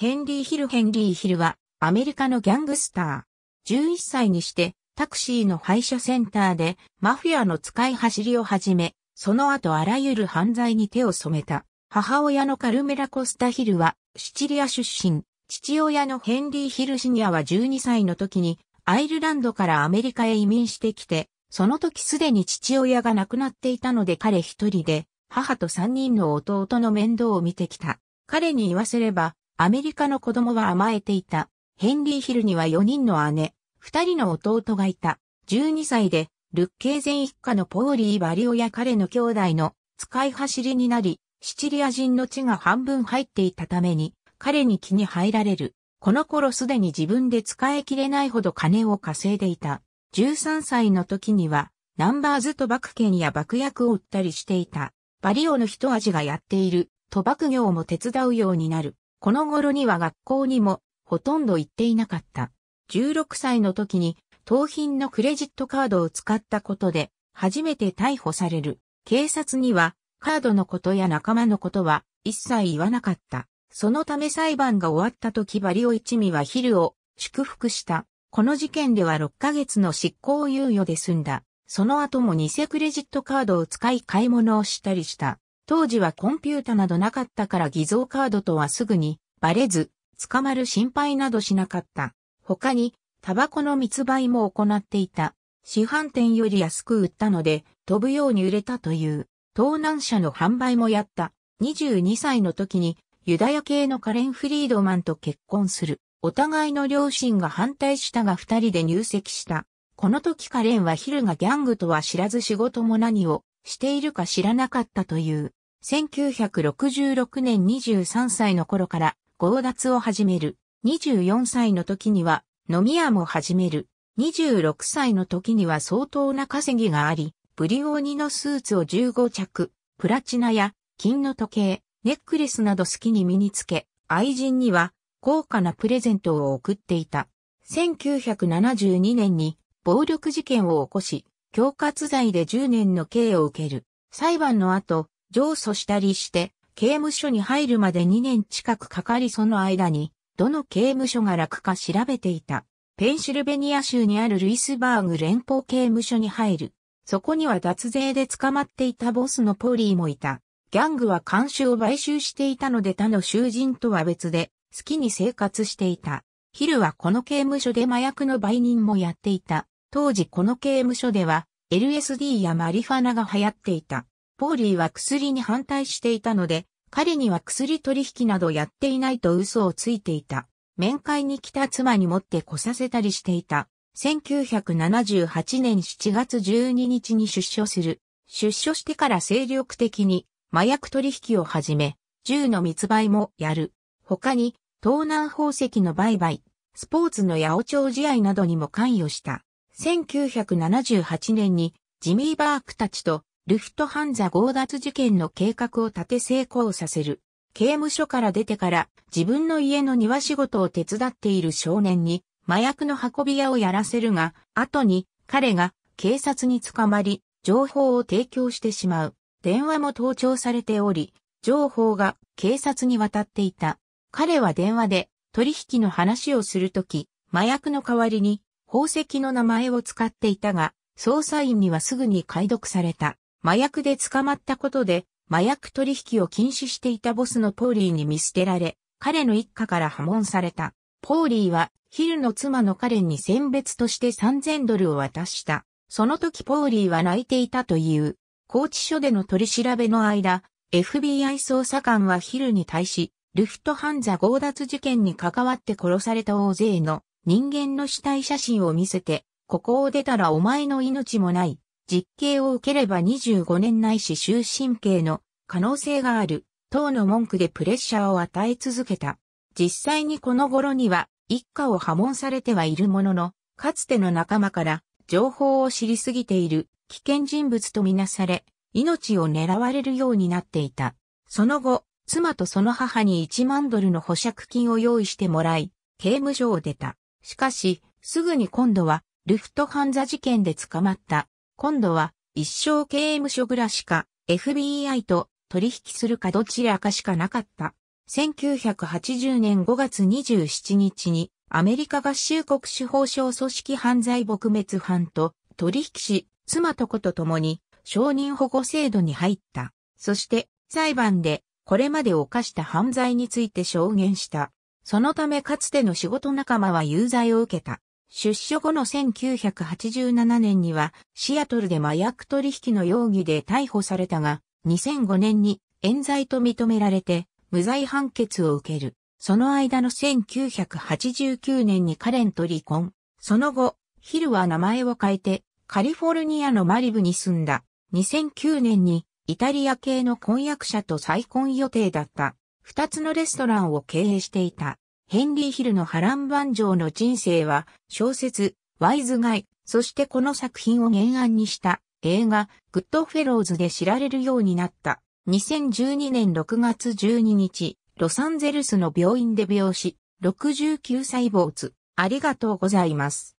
ヘンリー・ヒルヘンリー・ヒルは、アメリカのギャングスター。11歳にして、タクシーの配車センターで、マフィアの使い走りを始め、その後あらゆる犯罪に手を染めた。母親のカルメラ・コスタ・ヒルは、シチリア出身。父親のヘンリー・ヒルシニアは12歳の時に、アイルランドからアメリカへ移民してきて、その時すでに父親が亡くなっていたので彼一人で、母と三人の弟の面倒を見てきた。彼に言わせれば、アメリカの子供は甘えていた。ヘンリー・ヒルには4人の姉、2人の弟がいた。12歳で、ルッケーゼン一家のポーリー・バリオや彼の兄弟の使い走りになり、シチリア人の血が半分入っていたために、彼に気に入られる。この頃すでに自分で使い切れないほど金を稼いでいた。13歳の時には、ナンバーズ賭博券や爆薬を売ったりしていた。バリオの一味がやっている賭博業も手伝うようになる。この頃には学校にもほとんど行っていなかった。16歳の時に盗品のクレジットカードを使ったことで初めて逮捕される。警察にはカードのことや仲間のことは一切言わなかった。そのため裁判が終わった時バリオ一味はヒルを祝福した。この事件では6ヶ月の執行猶予で済んだ。その後も偽クレジットカードを使い買い物をしたりした。当時はコンピュータなどなかったから偽造カードとはすぐにバレず、捕まる心配などしなかった。他に、タバコの密売も行っていた。市販店より安く売ったので、飛ぶように売れたという、盗難車の販売もやった。22歳の時に、ユダヤ系のカレン・フリードマンと結婚する。お互いの両親が反対したが二人で入籍した。この時カレンはヒルがギャングとは知らず仕事も何をしているか知らなかったという。1966年23歳の頃から、強奪を始める。24歳の時には、飲み屋も始める。26歳の時には相当な稼ぎがあり、ブリオーニのスーツを15着、プラチナや金の時計、ネックレスなど好きに身につけ、愛人には高価なプレゼントを送っていた。1972年に暴力事件を起こし、恐喝罪で10年の刑を受ける。裁判の後、上訴したりして、刑務所に入るまで2年近くかかりその間に、どの刑務所が楽か調べていた。ペンシルベニア州にあるルイスバーグ連邦刑務所に入る。そこには脱税で捕まっていたボスのポリーもいた。ギャングは監視を買収していたので他の囚人とは別で、好きに生活していた。ヒルはこの刑務所で麻薬の売人もやっていた。当時この刑務所では、LSD やマリファナが流行っていた。ポーリーは薬に反対していたので、彼には薬取引などやっていないと嘘をついていた。面会に来た妻に持って来させたりしていた。1978年7月12日に出所する。出所してから精力的に麻薬取引を始め、銃の密売もやる。他に、東南宝石の売買、スポーツの八百長試合などにも関与した。1978年にジミー・バークたちとルフトハンザ強奪事件の計画を立て成功させる。刑務所から出てから自分の家の庭仕事を手伝っている少年に麻薬の運び屋をやらせるが、後に彼が警察に捕まり、情報を提供してしまう。電話も盗聴されており、情報が警察に渡っていた。彼は電話で取引の話をするとき、麻薬の代わりに宝石の名前を使っていたが、捜査員にはすぐに解読された。麻薬で捕まったことで、麻薬取引を禁止していたボスのポーリーに見捨てられ、彼の一家から破門された。ポーリーは、ヒルの妻のカレンに選別として3000ドルを渡した。その時ポーリーは泣いていたという。拘置所での取り調べの間、FBI 捜査官はヒルに対し、ルフトハンザ強奪事件に関わって殺された大勢の人間の死体写真を見せて、ここを出たらお前の命もない。実刑を受ければ25年ないし終身刑の可能性がある、等の文句でプレッシャーを与え続けた。実際にこの頃には一家を破門されてはいるものの、かつての仲間から情報を知りすぎている危険人物とみなされ、命を狙われるようになっていた。その後、妻とその母に1万ドルの保釈金を用意してもらい、刑務所を出た。しかし、すぐに今度は、ルフトハンザ事件で捕まった。今度は一生刑務所暮らしか FBI と取引するかどちらかしかなかった。1980年5月27日にアメリカ合衆国司法省組織犯罪撲滅犯と取引し、妻と子と共に承認保護制度に入った。そして裁判でこれまで犯した犯罪について証言した。そのためかつての仕事仲間は有罪を受けた。出所後の1987年にはシアトルで麻薬取引の容疑で逮捕されたが、2005年に冤罪と認められて無罪判決を受ける。その間の1989年にカレンと離婚。その後、ヒルは名前を変えてカリフォルニアのマリブに住んだ。2009年にイタリア系の婚約者と再婚予定だった。二つのレストランを経営していた。ヘンリー・ヒルの波乱万丈の人生は、小説、ワイズガイ、そしてこの作品を原案にした映画、グッドフェローズで知られるようになった。2012年6月12日、ロサンゼルスの病院で病死、69歳坊主、ありがとうございます。